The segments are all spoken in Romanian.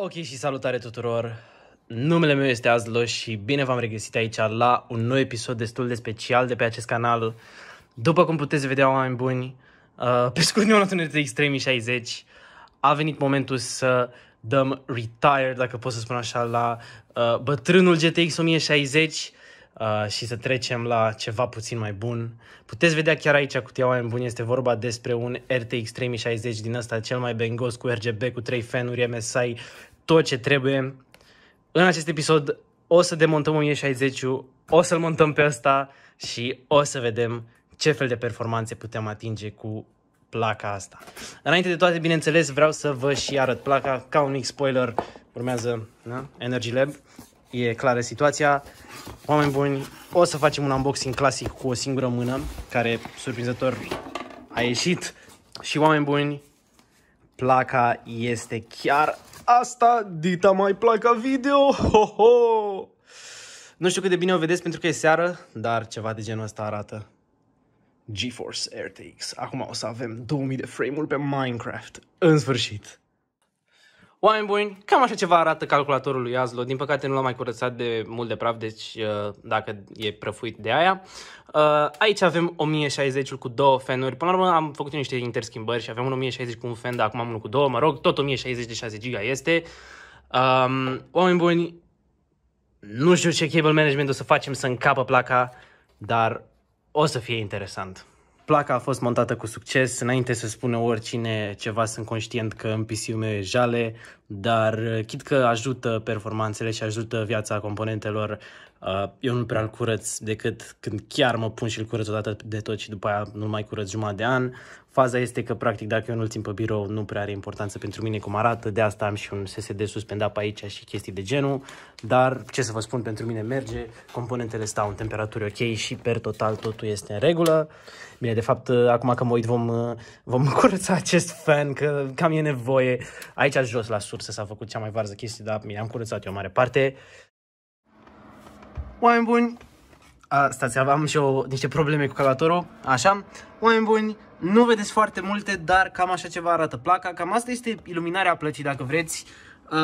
Ok și salutare tuturor! Numele meu este Azlo și bine v-am regăsit aici la un nou episod destul de special de pe acest canal. După cum puteți vedea, oameni buni, pe scurt am de x 60. a venit momentul să dăm retire, dacă pot să spun așa, la uh, bătrânul GTX 1060 uh, și să trecem la ceva puțin mai bun. Puteți vedea chiar aici cutia oameni buni, este vorba despre un RTX 3060 din ăsta, cel mai bengos cu RGB, cu 3 fanuri, MSI, tot ce trebuie. În acest episod o să demontăm 1060 o să-l montăm pe ăsta și o să vedem ce fel de performanțe putem atinge cu placa asta. Înainte de toate, bineînțeles, vreau să vă și arăt placa ca un mic spoiler. Urmează na? Energy Lab. E clară situația. Oameni buni, o să facem un unboxing clasic cu o singură mână, care, surprinzător, a ieșit. Și oameni buni, Placa este chiar asta, dita mai placa video, ho, ho! Nu știu cât de bine o vedeți pentru că e seară, dar ceva de genul ăsta arată. GeForce RTX. Acum o să avem 2000 de frame-uri pe Minecraft. În sfârșit! Oameni buni, cam așa ceva arată calculatorul lui Azlo. Din păcate nu l-am mai curățat de mult de praf, deci uh, dacă e prăfuit de aia. Uh, aici avem 1060-ul cu două fenuri. Până la urmă am făcut niște interschimbări și avem un 1060 cu un fen, dar acum am unul cu două, mă rog, tot 1060 de 6 giga este. Um, oameni buni, nu știu ce cable management o să facem să încapă placa, dar o să fie interesant. Placa a fost montată cu succes, înainte să spună oricine ceva, sunt conștient că în PC-ul meu e jale, dar eh, chit că ajută performanțele și ajută viața componentelor Uh, eu nu prea îl curăț decât când chiar mă pun și îl curăț odată de tot și după aia nu mai curăț jumătate de an. Faza este că, practic, dacă eu nu-l țin pe birou, nu prea are importanță pentru mine cum arată, de asta am și un SSD suspendat pe aici și chestii de genul, dar ce să vă spun, pentru mine merge, componentele stau în temperaturi ok și per total totul este în regulă. Bine, de fapt, uh, acum că mă uit vom, uh, vom curăța acest fan, că cam e nevoie. Aici jos la sursă s-a făcut cea mai varză chestie, dar mi am curățat eu o mare parte. Oameni buni, a, stați, am și eu niște probleme cu calculatorul, așa. Oameni buni, nu vedeți foarte multe, dar cam așa ceva arată placa. Cam asta este iluminarea plăcii, dacă vreți.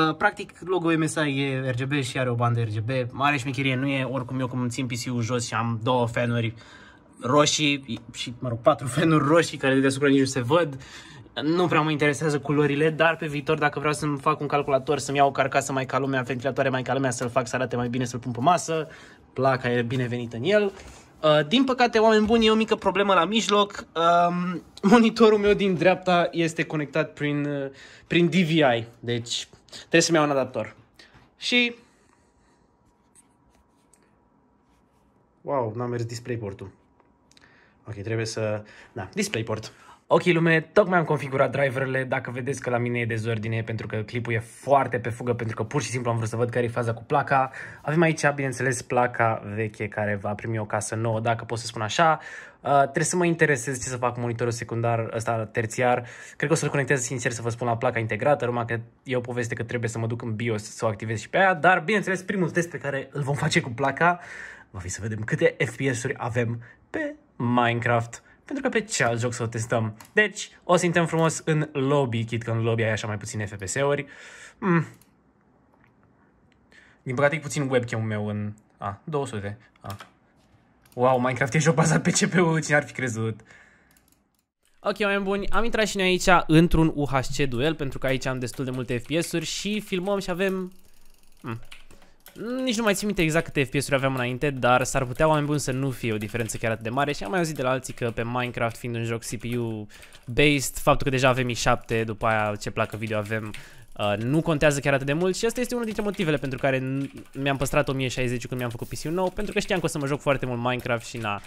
Uh, practic, logo-ul MSI e RGB și are o bandă RGB. Mare șmecherie nu e, oricum eu cum țin PC-ul jos și am două fanuri roșii și, mă rog, patru fanuri roșii care de deasupra nici nu se văd. Nu prea mă interesează culorile, dar pe viitor, dacă vreau să-mi fac un calculator, să-mi iau o carcasă mai ca lumea, ventilatoare mai ca lumea, să-l fac să arate mai bine, să-l pun pe masă, placa e binevenit în el. Uh, din păcate, oameni buni, e o mică problemă la mijloc. Um, monitorul meu din dreapta este conectat prin, uh, prin DVI, deci trebuie să-mi iau un adaptor. Și... Wow, n-a mers DisplayPort-ul. Ok, trebuie să... Da, DisplayPort. Ok, lume, tocmai am configurat driverele, dacă vedeți că la mine e dezordine, pentru că clipul e foarte pe fugă, pentru că pur și simplu am vrut să văd care e faza cu placa. Avem aici, bineînțeles, placa veche care va primi o casă nouă, dacă pot să spun așa. Uh, trebuie să mă interesez ce să fac monitorul secundar, ăsta terțiar. Cred că o să-l conectez sincer să vă spun la placa integrată, numai că e o poveste că trebuie să mă duc în BIOS să o activez și pe aia, dar bineînțeles primul test pe care îl vom face cu placa va fi să vedem câte FPS-uri avem pe Minecraft pentru că pe ce alt joc să o testăm. Deci, o să intrăm frumos în lobby, chit că în lobby ai așa mai puțin FPS-uri. Mm. Din păcate e puțin webcam-ul meu în... A, ah, 200. A. Wow, Minecraft e joc bazat pe CPU, cine ar fi crezut? Ok, oameni buni, am intrat și noi aici într-un UHC duel, pentru că aici am destul de multe FPS-uri și filmăm și avem... Mm. Nici nu mai țin minte exact câte FPS-uri aveam înainte, dar s-ar putea oameni buni să nu fie o diferență chiar atât de mare și am mai auzit de la alții că pe Minecraft, fiind un joc CPU-based, faptul că deja avem i7, după aia ce placă video avem Uh, nu contează chiar atât de mult și asta este unul dintre motivele pentru care mi-am păstrat 1060 când mi-am făcut PC-ul nou, pentru că știam că o să mă joc foarte mult Minecraft și na,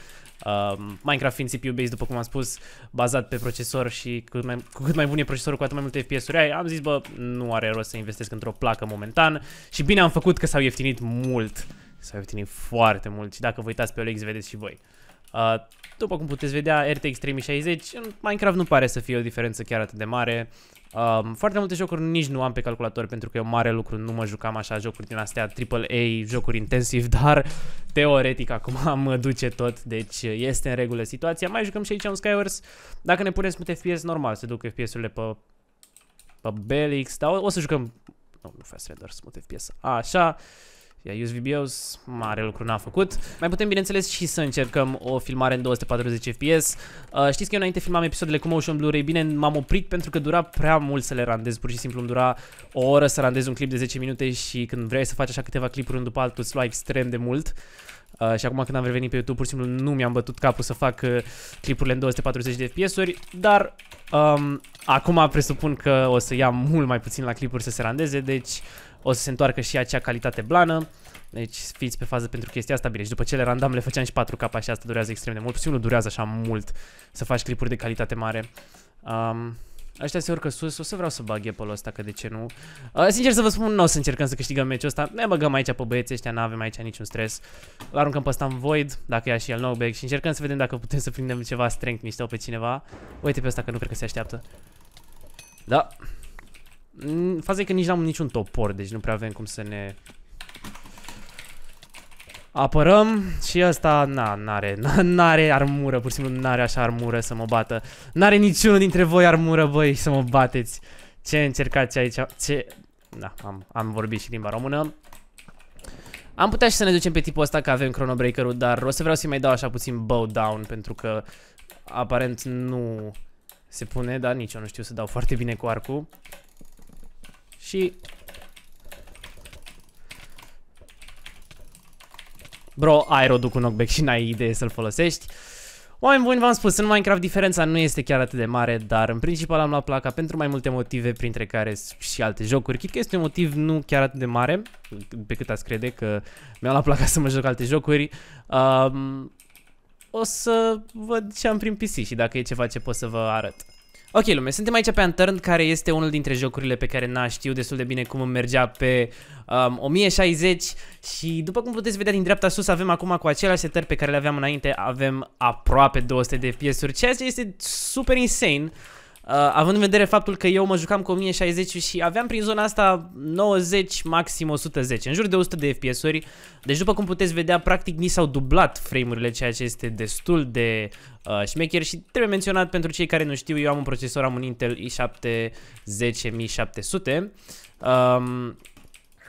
uh, Minecraft fiind CPU-based, după cum am spus, bazat pe procesor și cât mai, cu cât mai bun e procesorul, cu atât mai multe FPS-uri ai, am zis, bă, nu are rost să investesc într-o placă momentan și bine am făcut că s-au ieftinit mult, s-au ieftinit foarte mult și dacă vă uitați pe OLX vedeți și voi. Uh, după cum puteți vedea, RTX 3060 în Minecraft nu pare să fie o diferență chiar atât de mare. Um, foarte multe jocuri nici nu am pe calculator pentru că e un mare lucru, nu mă jucam așa jocuri din astea AAA, jocuri intensiv, dar teoretic acum am duce tot, deci uh, este în regulă situația. Mai jucăm și aici un Skywars, dacă ne punem smut FPS normal, se duc FPS-urile pe, pe Belix, dar o, o să jucăm, nu, nu Fast Render, smut FPS, așa, Ius VBOs, mare lucru n-a făcut. Mai putem, bineînțeles, și să încercăm o filmare în 240 FPS. Uh, știți că eu înainte filmam episoadele cu motion Blu-ray, bine, m-am oprit pentru că dura prea mult să le randez, pur și simplu îmi dura o oră să randez un clip de 10 minute și când vrei să faci așa câteva clipuri în după altul, îți lua extrem de mult. Uh, și acum când am revenit pe YouTube, pur și simplu nu mi-am bătut capul să fac uh, clipurile în 240 de FPS-uri, dar um, acum presupun că o să ia mult mai puțin la clipuri să se randeze, deci uh, o să se întoarcă și acea calitate blană. Deci fiți pe fază pentru chestia asta, bine, și după cele randam le făceam și 4K și asta durează extrem de mult, puțin nu durează așa mult să faci clipuri de calitate mare. Um, Aștia se urcă sus, o să vreau să bag Apple-ul ăsta, că de ce nu? Uh, sincer să vă spun, nu o să încercăm să câștigăm meciul ăsta. Ne băgăm aici pe băieții ăștia, nu avem aici niciun stres. L aruncăm pe ăsta în void, dacă ia și el knockback și încercăm să vedem dacă putem să prindem ceva strength niște pe cineva. Uite pe ăsta că nu cred că se așteaptă. Da, Faza e că nici n-am niciun topor, deci nu prea avem cum să ne... Apărăm și ăsta, na, n-are, n-are armură, pur și simplu n-are așa armură să mă bată. N-are niciunul dintre voi armură, băi, să mă bateți. Ce încercați aici? Ce... Da, am, am vorbit și limba română. Am putea și să ne ducem pe tipul ăsta că avem chronobreaker-ul, dar o să vreau să-i mai dau așa puțin bow down pentru că aparent nu se pune, dar nici eu nu știu să dau foarte bine cu arcul și... Bro, aero duc un knockback și n-ai idee să-l folosești. Oameni buni, v-am spus, în Minecraft diferența nu este chiar atât de mare, dar în principal am luat placa pentru mai multe motive, printre care și alte jocuri. Chit că este un motiv nu chiar atât de mare, pe cât ați crede că mi-am luat placa să mă joc alte jocuri. Um, o să văd ce am prin PC și dacă e ceva ce pot să vă arăt. Ok, lume, suntem aici pe Unturned, care este unul dintre jocurile pe care n-a știu destul de bine cum mergea pe um, 1060 și după cum puteți vedea din dreapta sus avem acum cu aceleași setări pe care le aveam înainte, avem aproape 200 de FPS-uri, ceea ce este super insane. Uh, având în vedere faptul că eu mă jucam cu 1060 și aveam prin zona asta 90, maxim 110, în jur de 100 de FPS-uri. Deci după cum puteți vedea, practic mi s-au dublat frame-urile, ceea ce este destul de uh, șmecher și trebuie menționat pentru cei care nu știu, eu am un procesor, am un Intel i7 10700. Um,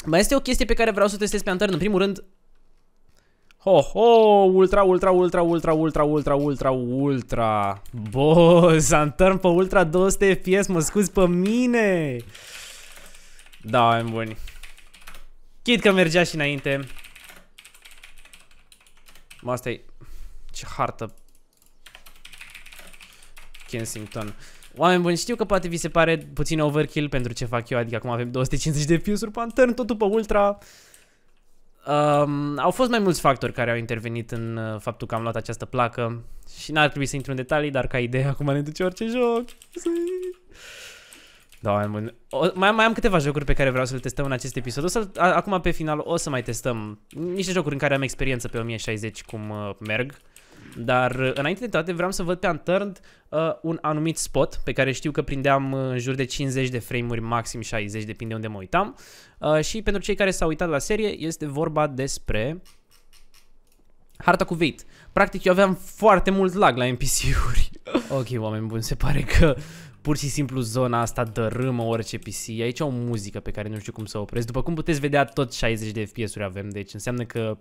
mai este o chestie pe care vreau să o testez pe antern. În primul rând, Ho, ho, ultra, ultra, ultra, ultra, ultra, ultra, ultra, ultra. Bo, s-a pe ultra 200 FPS, mă scuzi pe mine. Da, am buni. Chit că mergea și înainte. Mă, asta Ce hartă. Kensington. Oameni buni, știu că poate vi se pare puțin overkill pentru ce fac eu, adică acum avem 250 de fiusuri pe turn, totul pe ultra. Um, au fost mai mulți factori care au intervenit în uh, faptul că am luat această placă și n-ar trebui să intru în detalii, dar ca idee acum ne duce orice joc. Da, mai, mai, mai am câteva jocuri pe care vreau să le testăm în acest episod. O să, a, acum pe final o să mai testăm niște jocuri în care am experiență pe 1060 cum uh, merg. Uh, dar uh, înainte de toate vreau să văd pe Unturned uh, un anumit spot pe care știu că prindeam uh, în jur de 50 de frame-uri, maxim 60, depinde unde mă uitam. Uh, și pentru cei care s-au uitat la serie, este vorba despre harta cu Cuveit. Practic eu aveam foarte mult lag la NPC-uri. ok, oameni buni, se pare că pur și simplu zona asta dărâmă orice PC. Aici au muzică pe care nu știu cum să o opresc. După cum puteți vedea, tot 60 de FPS-uri avem, deci înseamnă că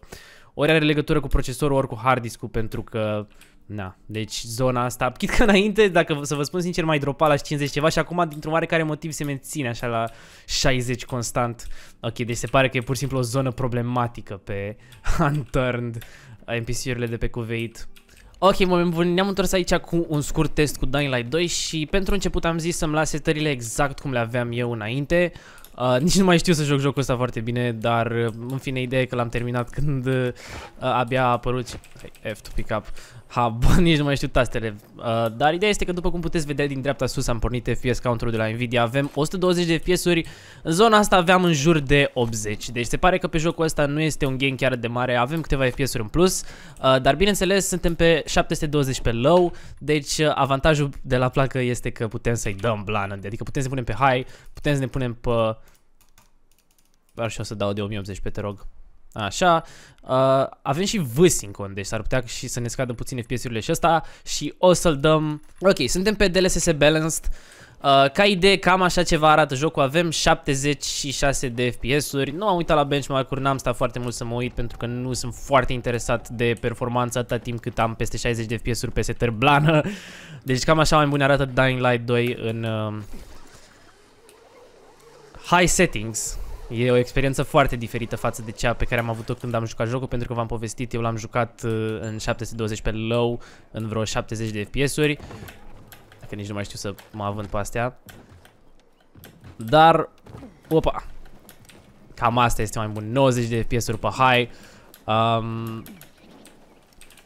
ori are legătură cu procesorul, ori cu hard disk pentru că da, deci zona asta, chit că înainte, dacă să vă spun sincer, mai dropa la 50 ceva și acum dintr-un oarecare motiv se menține așa la 60 constant. Ok, deci se pare că e pur și simplu o zonă problematică pe Unturned, NPC-urile de pe Cuveit. Ok, moment bun, ne-am întors aici cu un scurt test cu Dying Light 2 și pentru început am zis să-mi las setările exact cum le aveam eu înainte. Uh, nici nu mai știu să joc jocul ăsta foarte bine, dar uh, în fine ideea e că l-am terminat când uh, abia a apărut F to pick up. bă, nici nu mai știu tastele. Uh, dar ideea este că după cum puteți vedea din dreapta sus am pornit FPS counter de la Nvidia. Avem 120 de FPS-uri. În zona asta aveam în jur de 80. Deci se pare că pe jocul ăsta nu este un game chiar de mare. Avem câteva FPS-uri în plus. Uh, dar bineînțeles suntem pe 720 pe low. Deci uh, avantajul de la placă este că putem să-i dăm blană. Adică putem să ne punem pe high, putem să ne punem pe... Dar și o să dau de 1080 pe te rog. Așa, uh, avem și V sincron, deci s-ar putea și să ne scadă puțin FPS-urile și ăsta și o să-l dăm... Ok, suntem pe DLSS Balanced. Uh, ca idee, cam așa ceva arată jocul, avem 76 de FPS-uri, nu am uitat la benchmark-uri, n-am stat foarte mult să mă uit pentru că nu sunt foarte interesat de performanța atâta timp cât am peste 60 de FPS-uri pe setări blană. Deci cam așa mai bun arată Dying Light 2 în uh, high settings. E o experiență foarte diferită față de cea pe care am avut-o când am jucat jocul, pentru că v-am povestit, eu l-am jucat uh, în 720 pe low, în vreo 70 de FPS-uri. Dacă nici nu mai știu să mă având pe astea. Dar, opa, cam asta este mai bun, 90 de FPS-uri pe high. Um,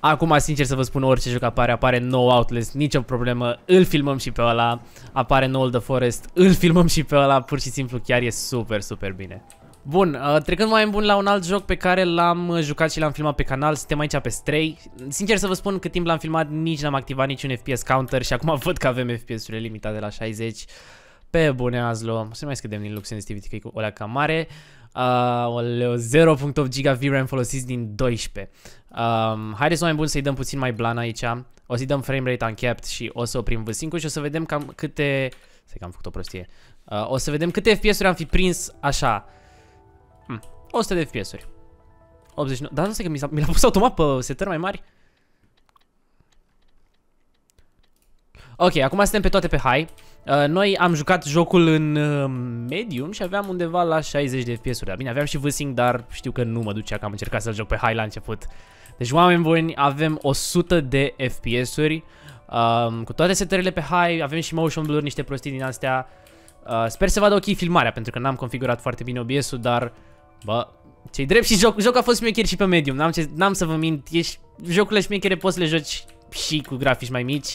Acum, sincer să vă spun, orice joc apare, apare nou Outlast, nicio problemă, îl filmăm și pe ăla, apare noul The Forest, îl filmăm și pe ăla, pur și simplu chiar e super, super bine. Bun, uh, trecând mai bun la un alt joc pe care l-am uh, jucat și l-am filmat pe canal, suntem aici pe Stray. Sincer să vă spun, cât timp l-am filmat, nici n-am activat niciun FPS counter și acum văd că avem FPS-urile limitate la 60. Pe bune azi luăm. să mai scădem din lux sensitivity, că e o leacă mare. Uh, ah, 0.8 giga VRAM folosiți din 12. Um, haideți mai bun să-i dăm puțin mai blan aici. O să-i dăm frame rate uncapped și o să oprim v și o să vedem cam câte... Să că am făcut o prostie. Uh, o să vedem câte FPS-uri am fi prins așa. Hmm, 100 de FPS-uri. 89. Dar nu știu că mi l-a pus automat pe setări mai mari. Ok, acum suntem pe toate pe high. Uh, noi am jucat jocul în uh, medium și aveam undeva la 60 de FPS-uri. Bine, aveam și vsync, dar știu că nu mă ducea că am încercat să-l joc pe high la început. Deci, oameni buni, avem 100 de FPS-uri. Um, cu toate setările pe high, avem și motion blur, niște prostii din astea. Uh, sper să vadă ok filmarea, pentru că n-am configurat foarte bine OBS-ul, dar... Bă, cei drept și joc, jocul a fost smecher și pe medium, n-am, să vă mint, ești, jocurile smechere poți să le joci și cu grafici mai mici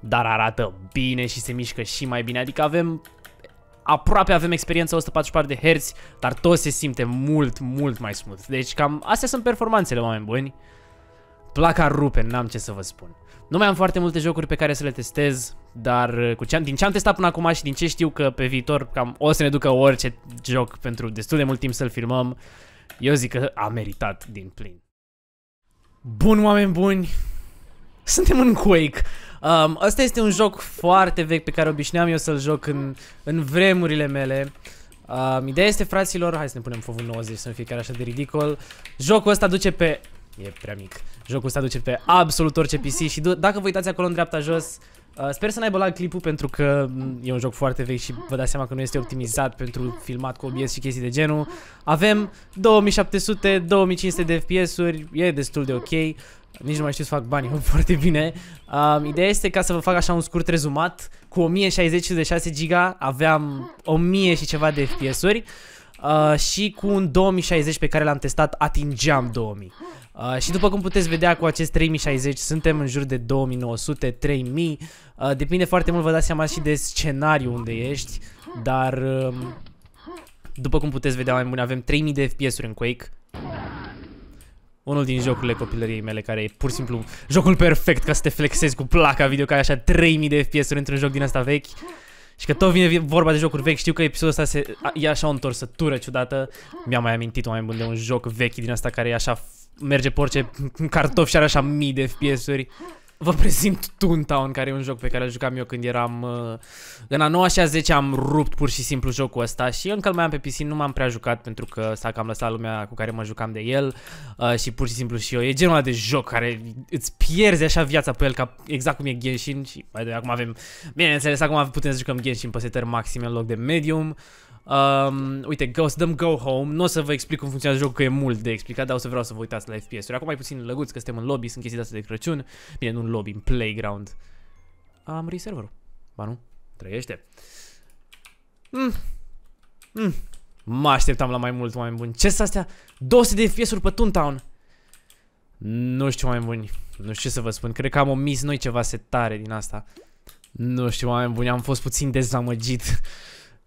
dar arată bine și se mișcă și mai bine, adică avem aproape avem experiența 144 de Hz, dar tot se simte mult, mult mai smooth. Deci cam astea sunt performanțele, oameni buni. Placa rupe, n-am ce să vă spun. Nu mai am foarte multe jocuri pe care să le testez, dar uh, cu ce am, din ce am testat până acum și din ce știu că pe viitor cam o să ne ducă orice joc pentru destul de mult timp să-l filmăm, eu zic că a meritat din plin. Bun, oameni buni, Suntem în Quake. Um, asta este un joc foarte vechi pe care obișnuiam eu să-l joc în, în vremurile mele. Um, ideea este, fraților, hai să ne punem fovul 90 să nu fie chiar așa de ridicol. Jocul ăsta duce pe... E prea mic. Jocul ăsta duce pe absolut orice PC și dacă vă uitați acolo în dreapta jos, Uh, sper să n ai bălat clipul pentru că mm, e un joc foarte vechi și vă dați seama că nu este optimizat pentru filmat cu OBS și chestii de genul. Avem 2700-2500 de FPS-uri, e destul de ok. Nici nu mai știu să fac bani, foarte bine. Um, ideea este ca să vă fac așa un scurt rezumat. Cu 1066 giga aveam 1000 și ceva de FPS-uri. Uh, și cu un 2060 pe care l-am testat atingeam 2000. Uh, și după cum puteți vedea cu acest 3060 suntem în jur de 2900, 3000. Uh, depinde foarte mult, vă dați seama și de scenariu unde ești, dar uh, după cum puteți vedea mai bine avem 3000 de FPS-uri în Quake. Unul din jocurile copilăriei mele care e pur și simplu jocul perfect ca să te flexezi cu placa video care așa 3000 de FPS-uri într-un joc din asta vechi. Și că tot vine vorba de jocuri vechi, știu că episodul ăsta se, e așa o întorsătură ciudată. Mi-am mai amintit mai bun de un joc vechi din asta care e așa merge pe orice cartof și are așa mii de FPS-uri. Vă prezint Toontown, care e un joc pe care îl jucam eu când eram... Uh, în a 9 și a 10 am rupt pur și simplu jocul ăsta și încă îl mai am pe PC, nu m-am prea jucat pentru că s-a cam lăsat lumea cu care mă jucam de el uh, și pur și simplu și eu. E genul ăla de joc care îți pierzi așa viața pe el, ca exact cum e Genshin și mai de acum avem... Bineînțeles, acum putem să jucăm Genshin pe setări maxime în loc de medium. Uh, Um, uite, go, să dăm go home Nu o să vă explic cum funcționează jocul, că e mult de explicat Dar o să vreau să vă uitați la FPS-uri Acum mai puțin lăguți, că suntem în lobby, sunt chestii de astea de Crăciun Bine, nu în lobby, în playground Am murit serverul Ba nu, trăiește mm. Mm. Mă așteptam la mai mult, oameni buni Ce s astea? 200 de FPS-uri pe Toontown Nu știu, oameni buni Nu știu ce să vă spun, cred că am omis noi ceva setare din asta Nu știu, oameni buni, am fost puțin dezamăgit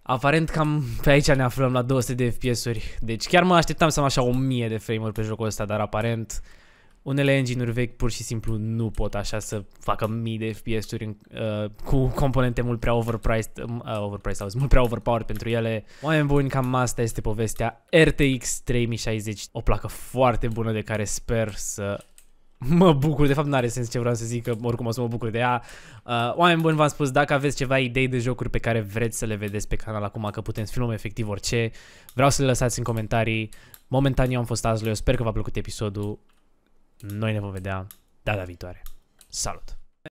Aparent cam pe aici ne aflăm la 200 de FPS-uri. Deci chiar mă așteptam să am așa 1000 de frame-uri pe jocul ăsta, dar aparent unele engine-uri vechi pur și simplu nu pot așa să facă mii de FPS-uri uh, cu componente mult prea overpriced, uh, overpriced auzi, mult prea overpowered pentru ele. Oameni buni, cam asta este povestea RTX 3060, o placă foarte bună de care sper să mă bucur, de fapt nu are sens ce vreau să zic, că oricum o să mă bucur de ea. Uh, oameni buni, v-am spus, dacă aveți ceva idei de jocuri pe care vreți să le vedeți pe canal acum, că putem filmăm efectiv orice, vreau să le lăsați în comentarii. Momentan eu am fost Eu sper că v-a plăcut episodul. Noi ne vom vedea data viitoare. Salut!